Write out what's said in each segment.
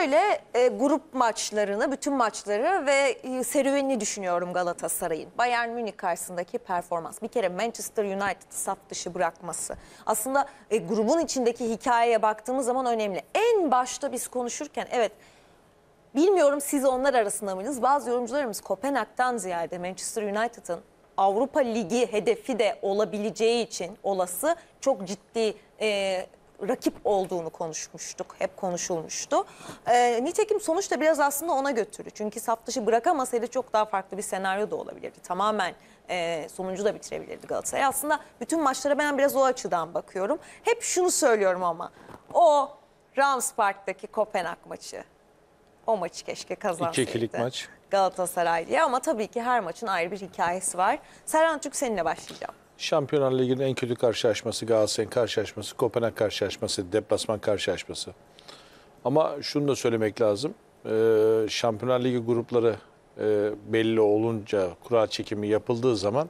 şöyle e, grup maçlarını, bütün maçları ve e, serüvenini düşünüyorum Galatasaray'ın. Bayern Münih karşısındaki performans. Bir kere Manchester United saf dışı bırakması. Aslında e, grubun içindeki hikayeye baktığımız zaman önemli. En başta biz konuşurken evet bilmiyorum siz onlar arasında mıydınız? Bazı yorumcularımız Kopenhag'dan ziyade Manchester United'ın Avrupa Ligi hedefi de olabileceği için olası çok ciddi e, rakip olduğunu konuşmuştuk. Hep konuşulmuştu. E, nitekim sonuçta biraz aslında ona götürü. Çünkü saf dışı bırakamasaydı çok daha farklı bir senaryo da olabilirdi. Tamamen e, sonucu da bitirebilirdi Galatasaray. Aslında bütün maçlara ben biraz o açıdan bakıyorum. Hep şunu söylüyorum ama. O Rams Park'taki Kopenhag maçı. O maçı keşke kazansaydı. İki 2lik maç. Galatasaray diye ama tabii ki her maçın ayrı bir hikayesi var. Serhan Türk seninle başlayacağım. Şampiyonlar Ligi'nin en kötü karşılaşması Galatasaray'ın karşılaşması, Kopenhag karşılaşması, deplasman karşılaşması. Ama şunu da söylemek lazım. Ee, Şampiyonlar Ligi grupları e, belli olunca, kura çekimi yapıldığı zaman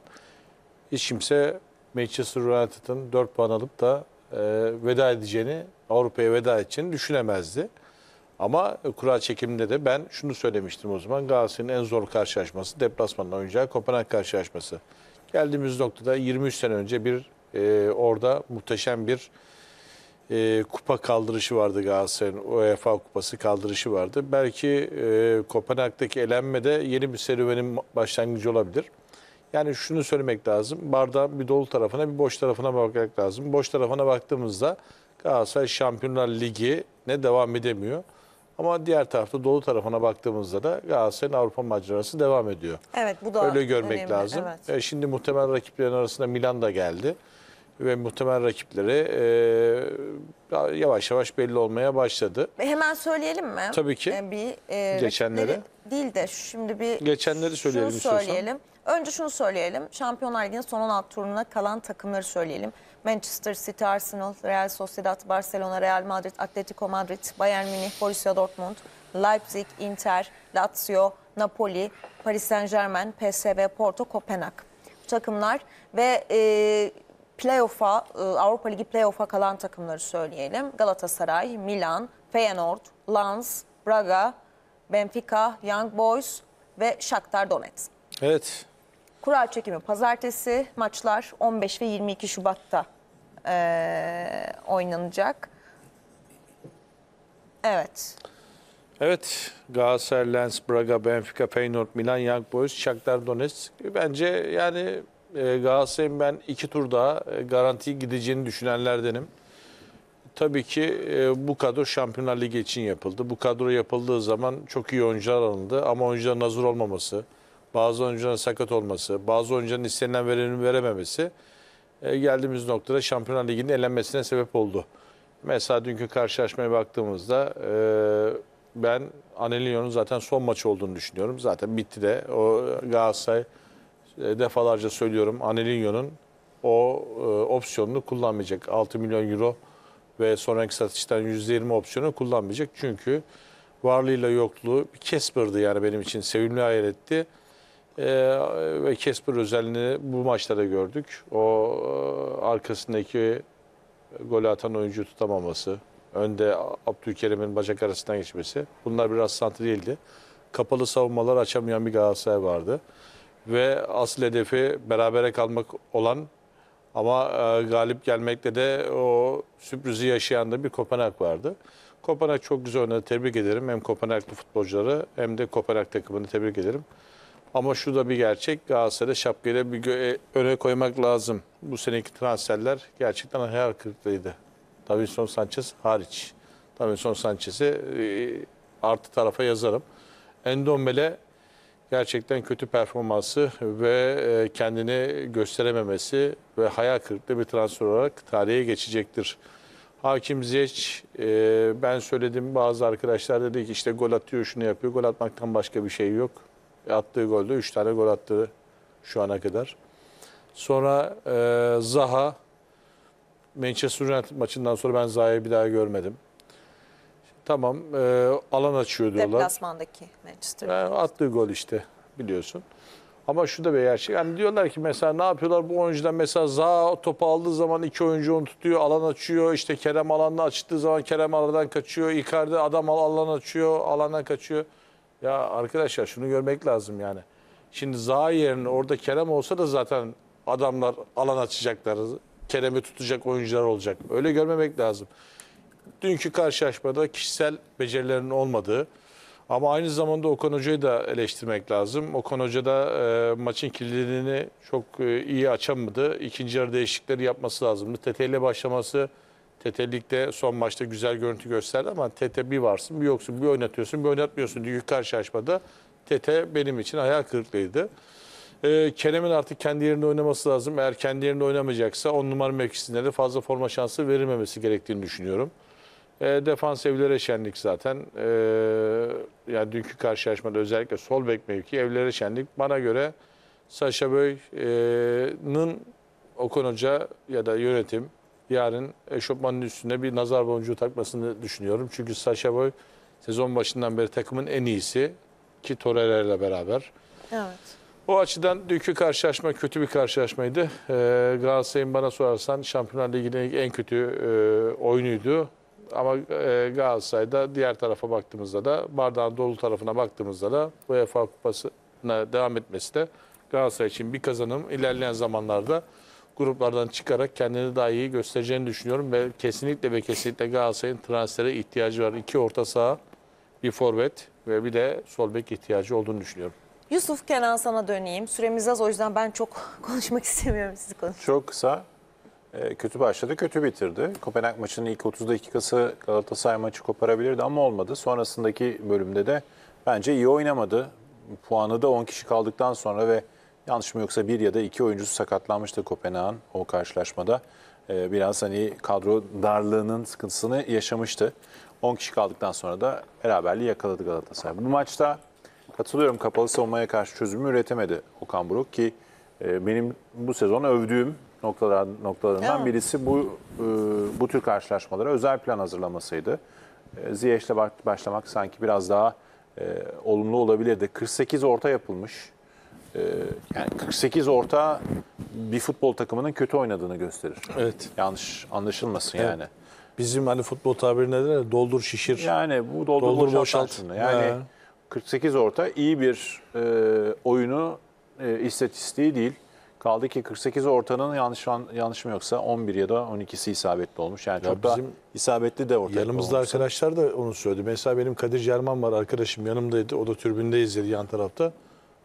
hiç kimse Manchester United'ın 4 puan alıp da e, veda edeceğini, Avrupa'ya veda edeceğini düşünemezdi. Ama kura çekiminde de ben şunu söylemiştim o zaman. Galatasaray'ın en zor karşılaşması deplasmanla oynayacağı Kopenhag karşılaşması. Geldiğimiz noktada 23 sene önce bir e, orada muhteşem bir e, kupa kaldırışı vardı Galatasaray'ın. UEFA kupası kaldırışı vardı. Belki e, Kopenhag'daki elenme de yeni bir serüvenin başlangıcı olabilir. Yani şunu söylemek lazım. Bardağın bir dolu tarafına bir boş tarafına bakmak lazım. Boş tarafına baktığımızda Galatasaray Şampiyonlar Ligi ne devam edemiyor. Ama diğer tarafta dolu tarafına baktığımızda da Galatasaray'ın Avrupa macerası devam ediyor. Evet bu da Öyle görmek önemli, lazım. Evet. E, şimdi muhtemel rakiplerin arasında Milan da geldi. Ve muhtemel rakipleri e, yavaş yavaş belli olmaya başladı. E, hemen söyleyelim mi? Tabii ki. E, bir, e, Geçenleri. Değil de şimdi bir Geçenleri söyleyelim şunu söyleyelim. Istiyorsan. Önce şunu söyleyelim. Şampiyonlar Ligi'nin son 16 turuna kalan takımları söyleyelim. Manchester City, Arsenal, Real Sociedad, Barcelona, Real Madrid, Atletico Madrid, Bayern Münih, Borussia Dortmund, Leipzig, Inter, Lazio, Napoli, Paris Saint-Germain, PSV, Porto, Kopenhag. Bu takımlar ve e, playoff'a, e, Avrupa Ligi playoff'a kalan takımları söyleyelim. Galatasaray, Milan, Feyenoord, Lens, Braga, Benfica, Young Boys ve Shakhtar Donetsk. Evet. Kura çekimi pazartesi, maçlar 15 ve 22 Şubat'ta e, oynanacak. Evet. Evet, Galatasaray, Lens, Braga, Benfica, Feyenoord, Milan, Young Boys, Shakhtar Donetsk. Bence yani e, Galatasaray'ın ben iki tur daha e, garanti gideceğini düşünenlerdenim. Tabii ki e, bu kadro Şampiyonlar Ligi için yapıldı. Bu kadro yapıldığı zaman çok iyi oyuncular alındı ama oyuncuların hazır olmaması, bazı oyuncuların sakat olması, bazı oyuncuların istenilen verilimi verememesi e, geldiğimiz noktada Şampiyonlar Ligi'nin elenmesine sebep oldu. Mesela dünkü karşılaşmaya baktığımızda e, ben Anelio'nun zaten son maçı olduğunu düşünüyorum. Zaten bitti de o Galatasaray e, defalarca söylüyorum Anelio'nun o opsiyonunu kullanmayacak. 6 milyon euro ve sonraki satıştan %20 opsiyonu kullanmayacak. Çünkü varlığıyla yokluğu bir kesperdi yani benim için. Sevimli hayaletti. etti ee, ve Kesper özelliğini bu maçlarda gördük. O e, arkasındaki gol atan oyuncu tutamaması, önde Abdülkerim'in bacak arasından geçmesi. Bunlar biraz santri değildi. Kapalı savunmalar açamayan bir Galatasaray vardı. Ve asıl hedefi berabere kalmak olan ama e, galip gelmekle de o sürprizi yaşayan da bir Kopenhag vardı. Kopenhag çok güzel oynadı. Tebrik ederim. Hem Kopenhaglı futbolcuları hem de Kopenhag takımını tebrik ederim. Ama şu da bir gerçek. Galatasaray'da şapkayla bir e, öne koymak lazım. Bu seneki transferler gerçekten hayal kırıklığıydı. Davinson Sanchez hariç. Davinson Sanchez'i e, artı tarafa yazarım. Endombele gerçekten kötü performansı ve e, kendini gösterememesi ve hayal kırıklığı bir transfer olarak tarihe geçecektir. Hakim Ziyech, e, ben söyledim bazı arkadaşlar dedi ki işte gol atıyor şunu yapıyor. Gol atmaktan başka bir şey yok attığı golde 3 tane gol attı şu ana kadar. Sonra e, Zaha Manchester United maçından sonra ben Zaha'yı bir daha görmedim. Tamam e, alan açıyor diyorlar. Deplasmandaki Manchester United. Yani attığı gol işte biliyorsun. Ama şu da bir gerçek. Hani diyorlar ki mesela ne yapıyorlar bu oyuncudan mesela Zaha topu aldığı zaman iki oyuncu onu tutuyor, alan açıyor. İşte Kerem alanını açtığı zaman Kerem aradan kaçıyor. Icardi adam alan açıyor, alandan kaçıyor. Ya arkadaşlar şunu görmek lazım yani. Şimdi Zahirin orada Kerem olsa da zaten adamlar alan açacaklar. Kerem'i tutacak oyuncular olacak. Öyle görmemek lazım. Dünkü karşılaşmada kişisel becerilerinin olmadığı ama aynı zamanda Okan Hoca'yı da eleştirmek lazım. Okan Hoca da e, maçın kilidini çok e, iyi açamadı. İkinci yarı değişiklikleri yapması lazımdı. Tete ile başlaması Tete Lig'de son maçta güzel görüntü gösterdi ama Tete bir varsın bir yoksun bir oynatıyorsun bir oynatmıyorsun diye karşılaşmada Tete benim için hayal kırıklığıydı. Ee, Kerem'in artık kendi yerinde oynaması lazım. Eğer kendi yerinde oynamayacaksa on numara mevkisinde de fazla forma şansı verilmemesi gerektiğini düşünüyorum. E, defans evlere şenlik zaten. E, yani dünkü karşılaşmada özellikle sol bek mevki evlere şenlik. Bana göre Saşa Böy'nin Okan Hoca ya da yönetim yarın eşofmanın üstüne bir nazar boncuğu takmasını düşünüyorum. Çünkü Sasha Boy sezon başından beri takımın en iyisi ki Torreira'yla beraber. Evet. O açıdan dünkü karşılaşma kötü bir karşılaşmaydı. Ee, Galatasaray'ın bana sorarsan Şampiyonlar Ligi'nin en kötü e, oyunuydu. Ama e, Galatasaray'da diğer tarafa baktığımızda da bardağın dolu tarafına baktığımızda da UEFA Kupası'na devam etmesi de Galatasaray için bir kazanım ilerleyen zamanlarda gruplardan çıkarak kendini daha iyi göstereceğini düşünüyorum ve kesinlikle ve kesinlikle Galatasaray'ın transfere ihtiyacı var. İki orta saha, bir forvet ve bir de sol bek ihtiyacı olduğunu düşünüyorum. Yusuf Kenan sana döneyim. Süremiz az o yüzden ben çok konuşmak istemiyorum sizi konuşun. Çok kısa. E, kötü başladı, kötü bitirdi. Kopenhag maçının ilk 30 dakikası Galatasaray maçı koparabilirdi ama olmadı. Sonrasındaki bölümde de bence iyi oynamadı. Puanı da 10 kişi kaldıktan sonra ve Yanlış mı yoksa bir ya da iki oyuncusu sakatlanmıştı Kopenhag'ın o karşılaşmada. E, biraz hani kadro darlığının sıkıntısını yaşamıştı. 10 kişi kaldıktan sonra da beraberliği yakaladı Galatasaray. Bu maçta katılıyorum kapalı savunmaya karşı çözümü üretemedi Okan Buruk ki e, benim bu sezon övdüğüm noktalar, noktalarından ya. birisi bu e, bu tür karşılaşmalara özel plan hazırlamasıydı. E, başlamak sanki biraz daha e, olumlu olabilirdi. 48 orta yapılmış. Ee, yani 48 orta bir futbol takımının kötü oynadığını gösterir. Evet. Yanlış anlaşılmasın evet. yani. Bizim hani futbol tabirine de doldur şişir. Yani bu doldur, doldur boşalt. Yani ha. 48 orta iyi bir e, oyunu e, istatistiği değil. Kaldı ki 48 ortanın yanlış yanlış mı yoksa 11 ya da 12'si isabetli olmuş. Yani ya çok bizim da isabetli de orta. Yanımızda olmuş. arkadaşlar da onu söyledi. Mesela benim Kadir Cerman var arkadaşım yanımdaydı. O da türbünde izledi yan tarafta.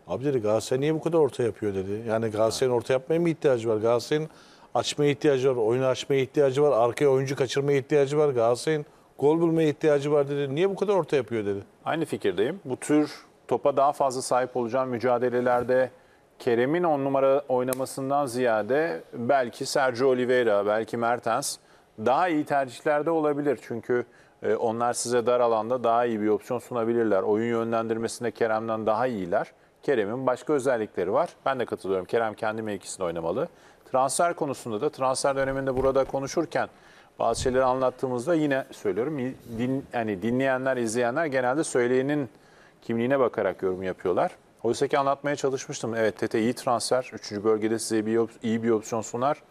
Abi dedi Galatasaray niye bu kadar orta yapıyor dedi. Yani Galatasaray'ın orta yapmaya mı ihtiyacı var? Galatasaray'ın açmaya ihtiyacı var, oyunu açmaya ihtiyacı var, arkaya oyuncu kaçırmaya ihtiyacı var. Galatasaray'ın gol bulmaya ihtiyacı var dedi. Niye bu kadar orta yapıyor dedi. Aynı fikirdeyim. Bu tür topa daha fazla sahip olacağım mücadelelerde Kerem'in on numara oynamasından ziyade belki Sergio Oliveira, belki Mertens daha iyi tercihlerde olabilir. Çünkü e, onlar size dar alanda daha iyi bir opsiyon sunabilirler. Oyun yönlendirmesinde Kerem'den daha iyiler. Kerem'in başka özellikleri var. Ben de katılıyorum. Kerem kendi mevkisini oynamalı. Transfer konusunda da transfer döneminde burada konuşurken bazı şeyleri anlattığımızda yine söylüyorum. Din, yani dinleyenler, izleyenler genelde söyleyenin kimliğine bakarak yorum yapıyorlar. Oysa ki anlatmaya çalışmıştım. Evet Tete iyi transfer. Üçüncü bölgede size bir, iyi bir opsiyon sunar.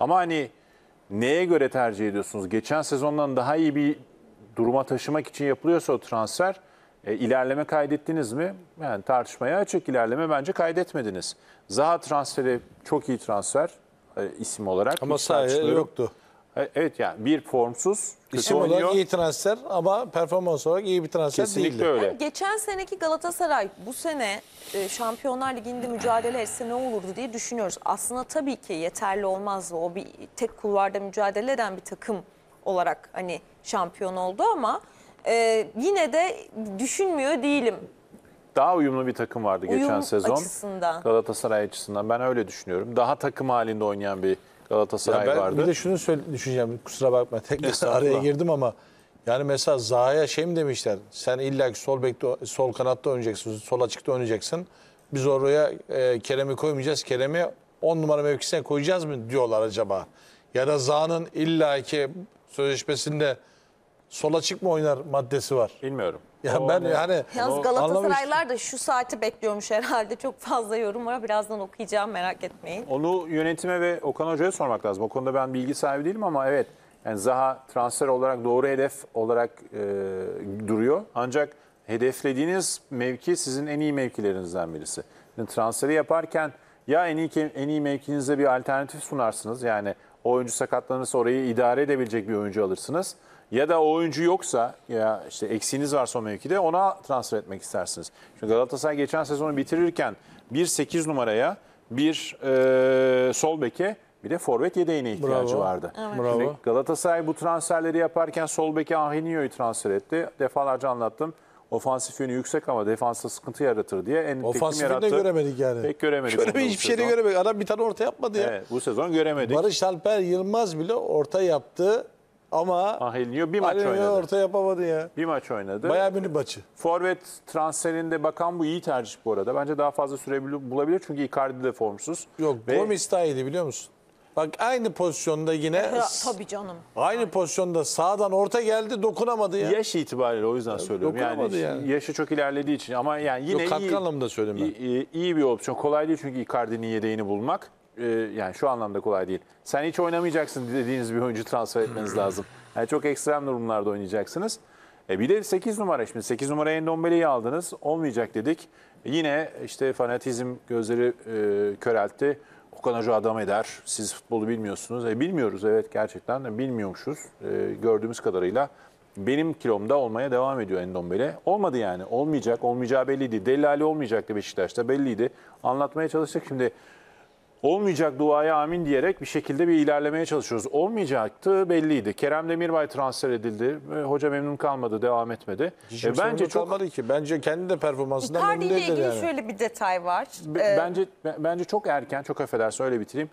Ama hani neye göre tercih ediyorsunuz? Geçen sezondan daha iyi bir duruma taşımak için yapılıyorsa o transfer e, ilerleme kaydettiniz mi? Yani tartışmaya açık ilerleme bence kaydetmediniz. Zaha transferi çok iyi transfer e, isim olarak. Ama sahaya yoktu. E, evet yani bir formsuz, kötü İsim şey oynuyor. iyi transfer ama performans olarak iyi bir transfer Kesinlikle değildi. öyle. Yani geçen seneki Galatasaray bu sene e, Şampiyonlar Ligi'nde mücadele etse ne olurdu diye düşünüyoruz. Aslında tabii ki yeterli olmazdı. O bir tek kulvarda mücadele eden bir takım olarak hani şampiyon oldu ama e, yine de düşünmüyor değilim. Daha uyumlu bir takım vardı Uyum geçen sezon. açısından. Galatasaray açısından ben öyle düşünüyorum. Daha takım halinde oynayan bir Galatasaray ben vardı. Bir de şunu söyle, düşüneceğim kusura bakma tekrar Estağfurullah. araya girdim ama yani mesela Zaha'ya şey mi demişler? Sen illa ki sol bekte sol kanatta oynayacaksın, sol açıkta oynayacaksın. Biz oraya e, Kerem'i koymayacağız. Kerem'i 10 numara mevkisine koyacağız mı diyorlar acaba? Ya da Zaha'nın illa ki sözleşmesinde sola çık mı oynar maddesi var. Bilmiyorum. Ya O ben ne? yani Yalnız Galatasaraylar da şu saati bekliyormuş herhalde. Çok fazla yorum var. Birazdan okuyacağım merak etmeyin. Onu yönetime ve Okan Hoca'ya sormak lazım. O konuda ben bilgi sahibi değilim ama evet. Yani Zaha transfer olarak doğru hedef olarak e, duruyor. Ancak hedeflediğiniz mevki sizin en iyi mevkilerinizden birisi. Yani transferi yaparken ya en iyi en iyi mevkinize bir alternatif sunarsınız. Yani o oyuncu sakatlanırsa orayı idare edebilecek bir oyuncu alırsınız. Ya da oyuncu yoksa ya işte eksiğiniz var son mevkide ona transfer etmek istersiniz. Çünkü Galatasaray geçen sezonu bitirirken bir 8 numaraya bir e, sol beke bir de forvet yedeğine ihtiyacı Bravo. vardı. Evet. Şimdi Galatasaray bu transferleri yaparken sol beke Ahinio'yu transfer etti. Defalarca anlattım. Ofansif yönü yüksek ama defansta sıkıntı yaratır diye en Ofansifini tekim de göremedik yani. Pek göremedik. Göreme, hiçbir şey de göremedik. Adam bir tane orta yapmadı ya. Evet, bu sezon göremedik. Barış Alper Yılmaz bile orta yaptı. Ama Ahilio bir maç oynadı. orta yapamadı ya. Bir maç oynadı. Bayağı bir maçı. Forvet transferinde bakan bu iyi tercih bu arada. Bence daha fazla süre bulabilir çünkü Icardi de formsuz. Yok Ve... Gomis daha iyiydi biliyor musun? Bak aynı pozisyonda yine. E, tabii canım. Aynı pozisyonda sağdan orta geldi dokunamadı ya. Yaş itibariyle o yüzden söylüyorum. Dokunamadı yani, yani. Yaşı çok ilerlediği için ama yani yine Yok, iyi. Yok anlamında söyledim ben. Iyi, iyi bir opsiyon. Kolay değil çünkü Icardi'nin yedeğini bulmak e, yani şu anlamda kolay değil. Sen hiç oynamayacaksın dediğiniz bir oyuncu transfer etmeniz lazım. Yani çok ekstrem durumlarda oynayacaksınız. E bir de 8 numara şimdi 8 numara Endombele'yi aldınız. Olmayacak dedik. E, yine işte fanatizm gözleri e, köreltti. Okan Hoca adam eder. Siz futbolu bilmiyorsunuz. E, bilmiyoruz evet gerçekten de bilmiyormuşuz. E, gördüğümüz kadarıyla benim kilomda olmaya devam ediyor Endombele. Olmadı yani. Olmayacak. Olmayacağı belliydi. Delali olmayacaktı Beşiktaş'ta. Belliydi. Anlatmaya çalıştık şimdi olmayacak duaya amin diyerek bir şekilde bir ilerlemeye çalışıyoruz. Olmayacaktı belliydi. Kerem Demirbay transfer edildi. E, hoca memnun kalmadı, devam etmedi. e, bence çok kalmadı ki. Bence kendi de performansından Icardi ile ilgili yani. şöyle bir detay var. B ee... bence bence çok erken, çok affedersin öyle bitireyim.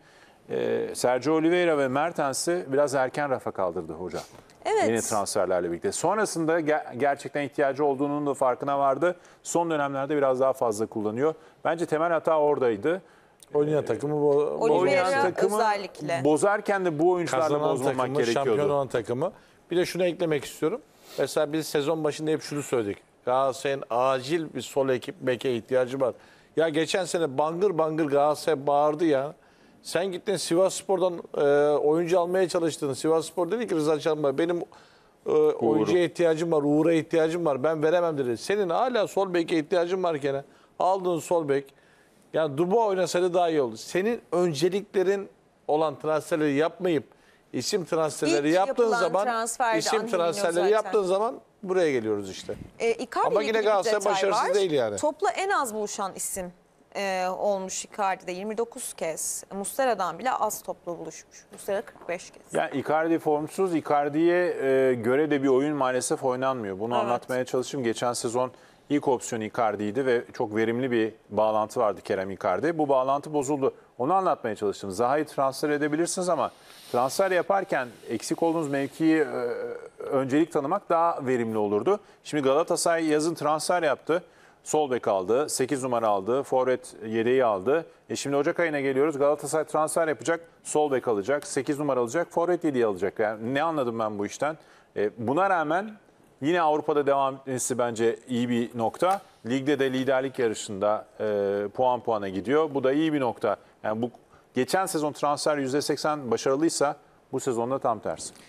Ee, Sergio Oliveira ve Mertens'i biraz erken rafa kaldırdı hoca. Evet. Yeni transferlerle birlikte. Sonrasında ger gerçekten ihtiyacı olduğunun da farkına vardı. Son dönemlerde biraz daha fazla kullanıyor. Bence temel hata oradaydı. Oynayan takımı, bo oynayan takımı özellikle. bozarken de bu oyuncularla Kazanan bozmamak takımı, gerekiyordu. Şampiyon olan takımı. Bir de şunu eklemek istiyorum. Mesela biz sezon başında hep şunu söyledik. Galatasaray'ın acil bir sol ekip beke ihtiyacı var. Ya geçen sene bangır bangır Galatasaray bağırdı ya. Sen gittin Sivas Spor'dan e, oyuncu almaya çalıştın. Sivas Spor dedi ki Rıza Çalma benim e, oyuncuya ihtiyacım var, Uğur'a ihtiyacım var. Ben veremem dedi. Senin hala sol beke ihtiyacın varken gene. Aldın sol bek. Yani Dubois oynasaydı daha iyi olur. Senin önceliklerin olan transferleri yapmayıp isim transferleri İlk yaptığın zaman isim transferleri zaten. yaptığın zaman buraya geliyoruz işte. E, Ama yine ilgili Galatasaray başarısız var. değil yani. Topla en az buluşan isim e, olmuş Icardi'de 29 kez. Mustera'dan bile az topla buluşmuş. Mustera 45 kez. Yani Icardi formsuz, Icardi'ye e, göre de bir oyun maalesef oynanmıyor. Bunu Evet. anlatmaya çalışayım. Geçen sezon İlk opsiyon Icardi'ydi ve çok verimli bir bağlantı vardı Kerem Icardi. Bu bağlantı bozuldu. Onu anlatmaya çalıştım. Zaha'yı transfer edebilirsiniz ama transfer yaparken eksik olduğunuz mevkiyi e, öncelik tanımak daha verimli olurdu. Şimdi Galatasaray yazın transfer yaptı. Sol bek aldı, 8 numara aldı, forvet yedeği aldı. E şimdi Ocak ayına geliyoruz. Galatasaray transfer yapacak, sol bek alacak, 8 numara alacak, forvet yedeği alacak. Yani ne anladım ben bu işten? E, buna rağmen Yine Avrupa'da devam etmesi bence iyi bir nokta. Ligde de liderlik yarışında e, puan puana gidiyor. Bu da iyi bir nokta. Yani bu geçen sezon transfer %80 başarılıysa bu sezonda tam tersi.